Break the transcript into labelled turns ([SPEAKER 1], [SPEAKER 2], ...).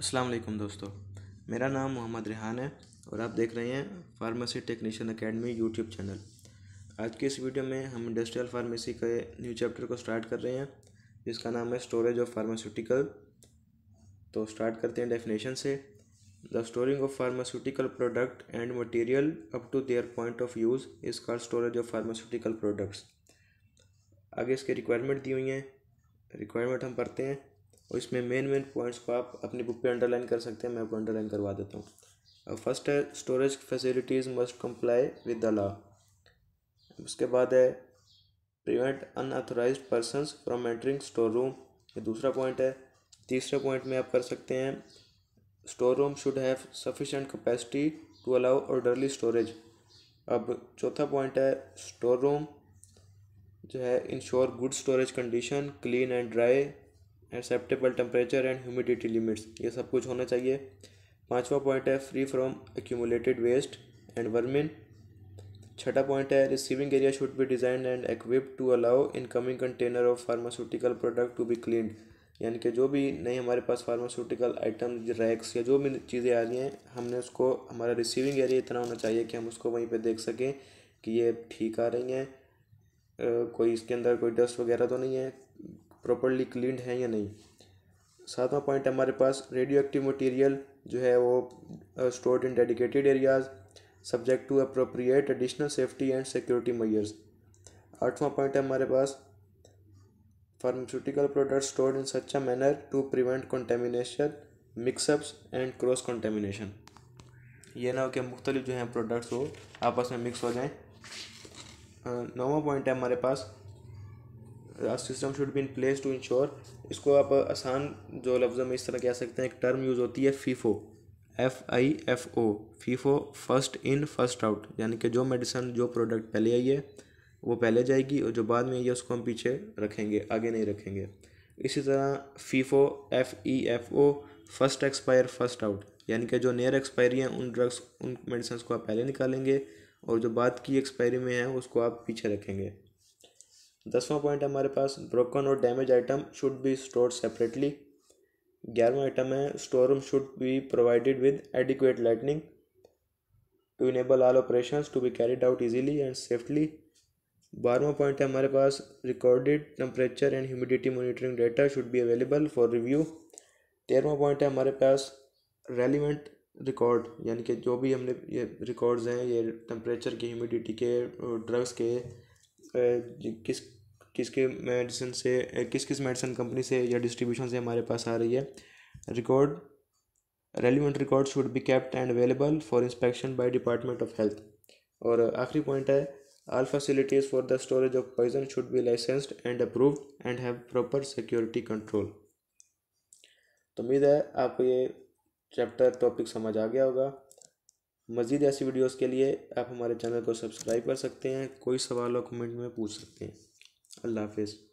[SPEAKER 1] अस्सलाम वालेकुम दोस्तों मेरा नाम मोहम्मद रिहान है और आप देख रहे हैं pharmacy technician academy YouTube channel आज के इस वीडियो में हम इंडस्ट्रियल फार्मेसी के न्यू चैप्टर को स्टार्ट कर रहे हैं जिसका नाम है स्टोरेज ऑफ फार्मास्यूटिकल तो स्टार्ट करते हैं डेफिनेशन से the storing of pharmaceutical product and material up to their point of use is called storage of pharmaceutical products आगे इसके रिक्वायरमेंट दी हुई हैं रिक्वायरमेंट हम पढ़ते हैं और इसमें मेन मेन पॉइंट्स को आप अपनी बुक पे अंडरलाइन कर सकते हैं मैं आपको अंडरलाइन करवा देता हूँ फर्स्ट है storage facilities must comply with the law उसके बाद है prevent unauthorized person from entering store room ये दूसरा पॉइंट है तीसरे पॉइंट में आप कर सकते हैं store room should have sufficient capacity to allow orderly storage अब चौथा पॉइंट है स्टोर रूम जो है ensure good storage condition clean and dry acceptable temperature and humidity limits ये सब कुछ होना चाहिए पाँचवा पॉइंट है free from accumulated waste and vermin छठा पॉइंट है receiving area should be design and equip to allow incoming container of pharmaceutical product to be clean यानी कि जो भी नए हमारे पास फार्मास्यूटिकल आइटम रैक्स या जो भी चीज़ें आ रही हैं हमने उसको हमारा रिसीविंग एरिया इतना होना चाहिए कि हम उसको वहीं पे देख सकें कि ये ठीक आ रही हैं कोई इसके अंदर कोई डस्ट वगैरह तो नहीं है प्रॉपरली क्लीन्ड है या नहीं सातवां पॉइंट हमारे पास रेडियो एक्टिव मटीरियल जो है वो stored in dedicated areas subject to appropriate additional safety and security measures आठवां पॉइंट है हमारे पास pharmaceutical product stored in such a manner to prevent contamination mixups and cross contamination ये ना हो कि मुख्तलिफ जो हैं प्रोडक्ट्स वो आपस में मिक्स हो जाएं uh, नौवा पॉइंट है हमारे पास system should be in place to ensure इसको आप आसान जो लफ्ज़ों में इस तरह कह सकते हैं एक टर्म यूज़ होती है FIFO F I F O FIFO first in first out यानी कि जो मेडिसन जो प्रोडक्ट पहले आई है वो पहले जाएगी और जो बाद में आई है उसको हम पीछे रखेंगे आगे नहीं रखेंगे इसी तरह FEFO F E F O first expire first out यानी कि जो नियर एक्सपायरी हैं उन ड्रग्स उन मेडिसन्स को आप पहले निकालेंगे और जो बाद की एक्सपायरी में है उसको आप पीछे रखेंगे दसवां पॉइंट है हमारे पास ब्रोकन और damage item should be store separately ग्यारहवा आइटम है store room should be provided with adequate lightning to enable all operation to be carried out easily and safely बारहवा पॉइंट है हमारे पास recorded temperature and humidity monitoring data should be available for review तेरहवा point है हमारे पास relevant record यानी कि जो भी हमने ये रिकॉर्ड्स हैं ये टेम्परेचर के ह्यूमिडिटी के ड्रग्स के किस किसके मेडिसिन से किस किस मेडिसिन कंपनी से या डिस्ट्रीब्यूशन से हमारे पास आ रही है record relevant record should be kept and available for inspection by department of health और आखिरी पॉइंट है all facilities for the storage of poison should be licensed and approved and have proper security control तो उम्मीद है आपको ये chapter topic समझ आ गया होगा मज़ीद ऐसी वीडियोस के लिए आप हमारे चैनल को सब्सक्राइब कर सकते हैं कोई सवाल और कमेंट में पूछ सकते हैं अल्लाह हाफिज़